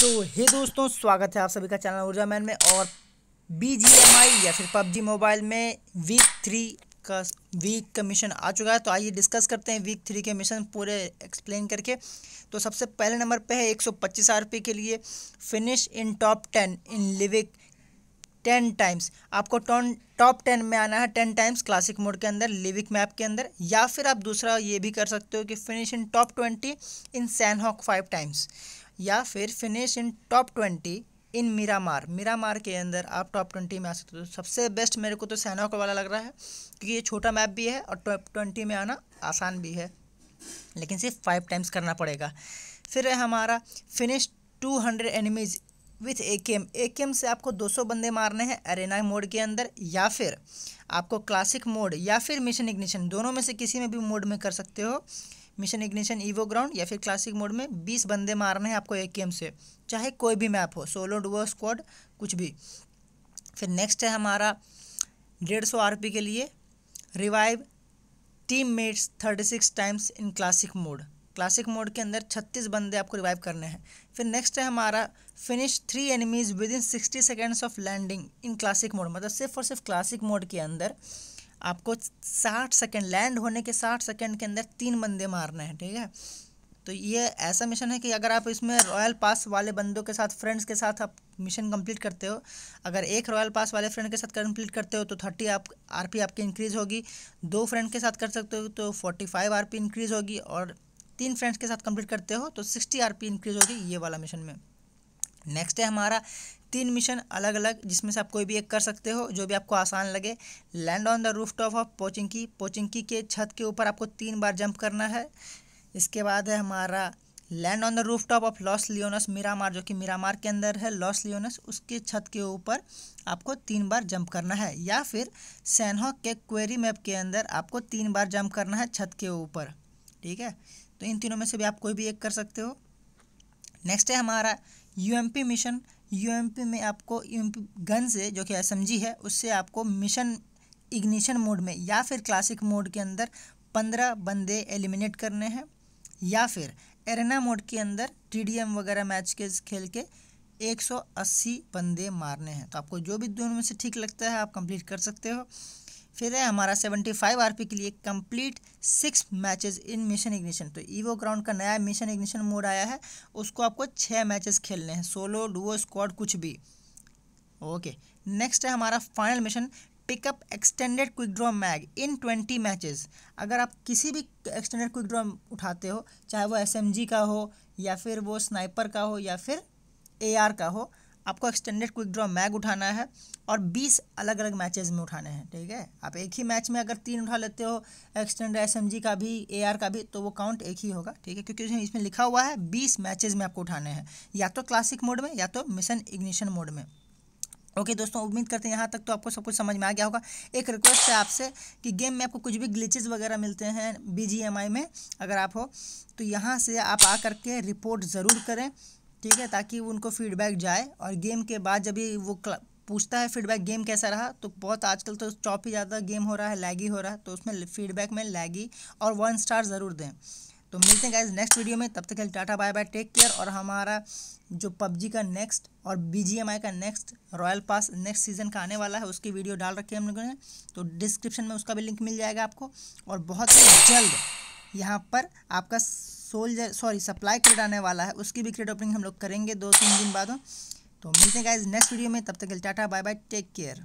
तो हे दोस्तों स्वागत है आप सभी का चैनल ऊर्जा मैन में और बी जी एम आई या फिर पबजी मोबाइल में वीक थ्री का वीक का मिशन आ चुका है तो आइए डिस्कस करते हैं वीक थ्री के मिशन पूरे एक्सप्लेन करके तो सबसे पहले नंबर पे है 125 पी के लिए finish in top ten in Livik ten times आपको टॉन टॉप टेन में आना है टेन टाइम्स क्लासिक मोड के अंदर लिविक मैप के अंदर या फिर आप दूसरा ये भी कर सकते हो कि finish in top twenty in Sanhok five times या फिर finish in top twenty in Miramar Miramar के अंदर आप टॉप ट्वेंटी में आ सकते हो तो सबसे बेस्ट मेरे को तो सैनोक वाला लग रहा है क्योंकि ये छोटा मैप भी है और टॉप ट्वेंटी में आना आसान भी है लेकिन सिर्फ फाइव टाइम्स करना पड़ेगा फिर है हमारा finish two hundred enemies with A K M A K M से आपको दो सौ बंदे मारने हैं अरेना मोड के अंदर या फिर आपको क्लासिक मोड या फिर मिशन इग्निशन दोनों में से किसी में भी मोड में कर सकते हो मिशन इग्निशन ईवो ग्राउंड या फिर क्लासिक मोड में बीस बंदे मारने हैं आपको ए के एम से चाहे कोई भी मैप हो सोलो डुओ स्क्वाड कुछ भी फिर नेक्स्ट है हमारा डेढ़ सौ आर पी के लिए revive teammates thirty six times in classic mode classic mode के अंदर छत्तीस बंदे आपको रिवाइव करने हैं फिर नेक्स्ट है हमारा finish three enemies within sixty seconds of landing in classic mode मतलब सिर्फ और सिर्फ क्लासिक मोड के अंदर आपको साठ सेकेंड लैंड होने के साठ सेकेंड के अंदर तीन बंदे मारने हैं ठीक है तो ये ऐसा मिशन है कि अगर आप इसमें रॉयल पास वाले बंदों के साथ फ्रेंड्स के साथ आप मिशन कंप्लीट करते हो अगर एक रॉयल पास वाले फ्रेंड के साथ कंप्लीट करते हो तो थर्टी आप आरपी आपकी इंक्रीज़ होगी दो फ्रेंड के साथ कर सकते हो तो फोर्टी फाइव आर इंक्रीज़ होगी और तीन फ्रेंड्स के साथ कंप्लीट करते हो तो सिक्सटी आर इंक्रीज़ होगी ये वाला मिशन में नेक्स्ट है हमारा तीन मिशन अलग अलग जिसमें से आप कोई भी एक कर सकते हो जो भी आपको आसान लगे land on the rooftop of Pochinki Pochinki के छत के ऊपर आपको तीन बार जंप करना है इसके बाद है हमारा land on the rooftop of Los Leones Miramar जो कि मीरामार के अंदर है लॉस लियोनस उसके छत के ऊपर आपको तीन बार जंप करना है या फिर सैनहॉक के क्वेरी मैप के अंदर आपको तीन बार जंप करना है छत के ऊपर ठीक है तो इन तीनों में से भी आप कोई भी एक कर सकते हो नेक्स्ट है हमारा यूएमपी मिशन यूएमपी में आपको यूएमपी गन से जो कि एसएमजी है उससे आपको मिशन इग्निशन मोड में या फिर क्लासिक मोड के अंदर पंद्रह बंदे एलिमिनेट करने हैं या फिर एरेना मोड के अंदर टीडीएम वगैरह मैच के खेल के 180 बंदे मारने हैं तो आपको जो भी दोनों में से ठीक लगता है आप कंप्लीट कर सकते हो फिर है हमारा 75 पी के लिए complete six matches in mission ignition तो ईवो ग्राउंड का नया मिशन इग्निशन मोड आया है उसको आपको छः मैचेस खेलने हैं सोलो डुओ स्क्वाड कुछ भी ओके नेक्स्ट है हमारा final mission pickup extended quick draw mag in twenty matches अगर आप किसी भी एक्सटेंडेड क्विक ड्रॉ उठाते हो चाहे वो एस का हो या फिर वो स्नाइपर का हो या फिर ए का हो आपको एक्सटेंडेड क्विक ड्रॉ मैग उठाना है और बीस अलग अलग मैचेस में उठाने हैं ठीक है आप एक ही मैच में अगर तीन उठा लेते हो एक्सटेंड एस का भी ए का भी तो वो काउंट एक ही होगा ठीक है क्योंकि इसमें लिखा हुआ है बीस मैचेज में आपको उठाने हैं या तो क्लासिक मोड में या तो मिशन इग्निशन मोड में ओके okay, दोस्तों उम्मीद करते हैं यहाँ तक तो आपको सब कुछ समझ में आ गया होगा एक रिक्वेस्ट है आपसे कि गेम में आपको कुछ भी ग्लिचेस वगैरह मिलते हैं बी में अगर आप हो तो यहाँ से आप आ करके रिपोर्ट ज़रूर करें ठीक है ताकि उनको फीडबैक जाए और गेम के बाद जब ये वो पूछता है फीडबैक गेम कैसा रहा तो बहुत आजकल तो चौप ही ज़्यादा गेम हो रहा है लैगी हो रहा है तो उसमें फीडबैक में लैगी और वन स्टार ज़रूर दें तो मिलते हैं गाइज नेक्स्ट वीडियो में तब तक के लिए tata bye bye take care और हमारा जो पबजी का नेक्स्ट और बीजीएमआई का next royale pass next season का आने वाला है उसकी वीडियो डाल रखी है हम लोगों ने तो डिस्क्रिप्शन में उसका भी लिंक मिल जाएगा आपको और बहुत ही जल्द यहाँ पर आपका सोल्जर सॉरी सप्लाई क्रेड आने वाला है उसकी भी क्रेड ओपनिंग हम लोग करेंगे दो तीन दिन बाद तो मिलते हैं गाइज नेक्स्ट वीडियो में तब तक के tata bye bye take care